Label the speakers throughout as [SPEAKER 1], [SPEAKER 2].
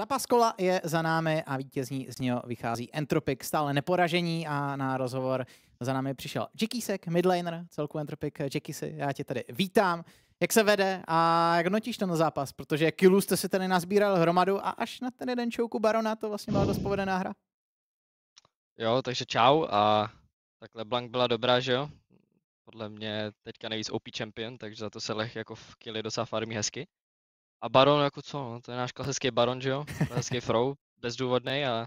[SPEAKER 1] Zápas kola je za námi a vítězní z něho vychází Entropic, stále neporažení a na rozhovor za námi přišel Jackisek, midlaner celku Entropic. Jackisy, já tě tady vítám. Jak se vede a jak notíš ten zápas? Protože killů jste si tady nazbíral hromadu a až na ten jeden čouku Barona to vlastně byla dost povedená hra.
[SPEAKER 2] Jo, takže čau a takhle blank byla dobrá, že jo? Podle mě teďka nejvíc OP champion, takže za to se leh jako v killy docela farmí hezky. A Baron jako co, no, to je náš klasický Baron, že jo? Klasický Frou, bezdůvodný a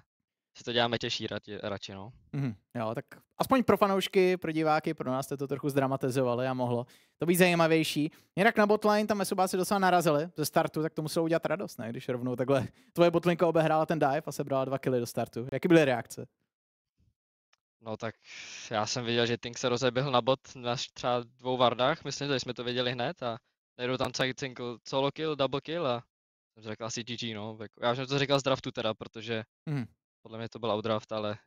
[SPEAKER 2] si to děláme těžší radši, radši no.
[SPEAKER 1] Mm, jo, tak aspoň pro fanoušky, pro diváky, pro nás jste to trochu zdramatizovali a mohlo to být zajímavější. Jinak na botline tam Mesubáci docela narazili ze startu, tak to muselo udělat radost, ne? Když rovnou takhle tvoje botlinka obehrála ten dive a sebrala dva kily do startu. Jaký byly reakce? No tak
[SPEAKER 2] já jsem viděl, že Tink se rozeběhl na bot na třeba dvou vardách, myslím, že jsme to viděli hned a najednou tam celý single, solo kill, double kill a jsem řekl asi GG, no. Jako, já jsem to říkal z draftu teda, protože mm. podle mě to byl outdraft, ale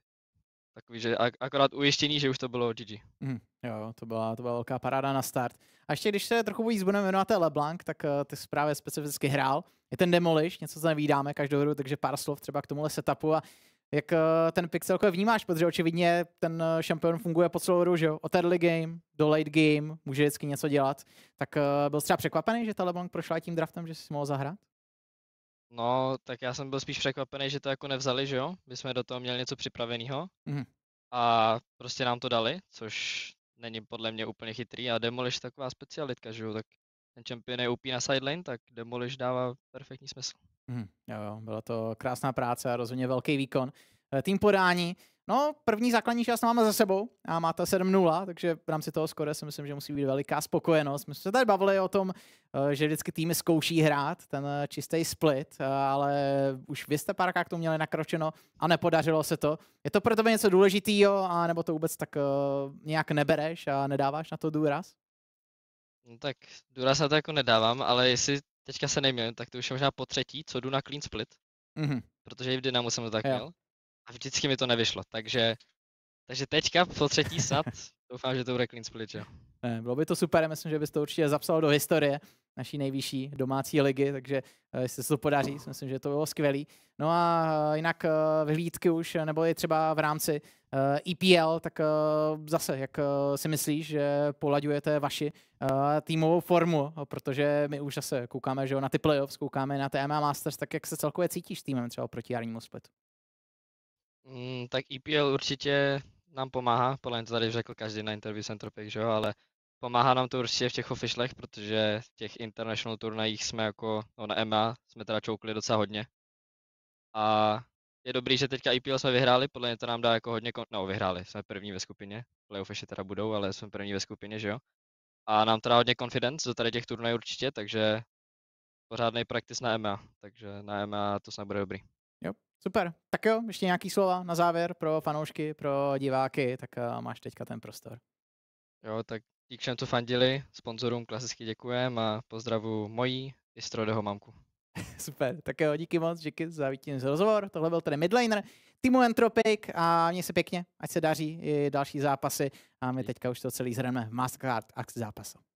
[SPEAKER 2] takový, že ak- akorát ujištění, že už to bylo GG.
[SPEAKER 1] Mm, jo, to byla, to byla velká paráda na start. A ještě když se trochu víc budeme jmenovat LeBlanc, tak uh, ty jsi specificky hrál. Je ten Demolish, něco, se nevídáme každou hru, takže pár slov třeba k tomuhle setupu a jak eh, ten pixel jako vnímáš, protože očividně ten eh, šampion funguje po celou hru, že jo? Od early game do late game, může vždycky něco dělat. Tak eh, byl jsi třeba překvapený, že ta LeBlanc prošla tím draftem, že si mohl zahrát?
[SPEAKER 2] No, tak já jsem byl spíš překvapený, že to jako nevzali, že jo? My jsme do toho měli něco připraveného. Mm. A prostě nám to dali, což není podle mě úplně chytrý. A Demolish taková specialitka, že jo? Tak ten šampion je upí na sideline, tak Demolish dává perfektní smysl.
[SPEAKER 1] Hmm, jo, jo, byla to krásná práce a rozhodně velký výkon. Eh, tým podání, no první základní část máme za sebou a máte 7-0, takže v rámci toho skore si myslím, že musí být veliká spokojenost. My jsme se tady bavili o tom, eh, že vždycky týmy zkouší hrát ten eh, čistý split, ale už vy jste pár to měli nakročeno a nepodařilo se to. Je to pro tebe něco důležitýho, a nebo to vůbec tak nějak nebereš a nedáváš na to důraz?
[SPEAKER 2] No tak důraz na to jako nedávám, ale jestli teďka se neměl, tak to už je možná po třetí, co jdu na clean split, mm-hmm. protože i v Dynamo jsem to tak měl a vždycky mi to nevyšlo, takže, takže teďka po třetí sad, doufám, že to bude clean split, jo.
[SPEAKER 1] Eh, bylo by to super, myslím, že bys to určitě zapsal do historie naší nejvyšší domácí ligy, takže eh, jestli se to podaří, myslím, že to bylo skvělý. No a eh, jinak vyhlídky už, nebo i třeba v rámci EPL, e tak zase, jak si myslíš, že polaďujete vaši týmovou formu, protože my už zase koukáme že na ty playoffs, koukáme na TMA Masters, tak jak se celkově cítíš týmem třeba proti jarnímu splitu?
[SPEAKER 2] Mm, tak EPL určitě nám pomáhá, podle mě to tady řekl každý na interview Centropek, že jo, ale Pomáhá nám to určitě v těch officialech, protože v těch international turnajích jsme jako, no na EMA jsme teda čoukli docela hodně. A je dobrý, že teďka IPL jsme vyhráli, podle mě to nám dá jako hodně, kon... no vyhráli, jsme první ve skupině, playoff ještě teda budou, ale jsme první ve skupině, že jo. A nám teda hodně confidence do tady těch turnajů určitě, takže pořádný praktis na EMA, takže na EMA to snad bude dobrý. Jo,
[SPEAKER 1] super. Tak jo, ještě nějaký slova na závěr pro fanoušky, pro diváky, tak eh, máš teďka ten prostor.
[SPEAKER 2] Jo, tak dík všem, co fandili, sponzorům klasicky
[SPEAKER 1] děkujem a pozdravu mojí i Strodeho mamku. Super, tak jo, díky moc, díky za vítězný rozhovor. Tohle byl tedy midlaner týmu Entropic a mě se pěkně, ať se daří i další zápasy a my teďka už to celý zhrneme v Mastercard akci zápasu.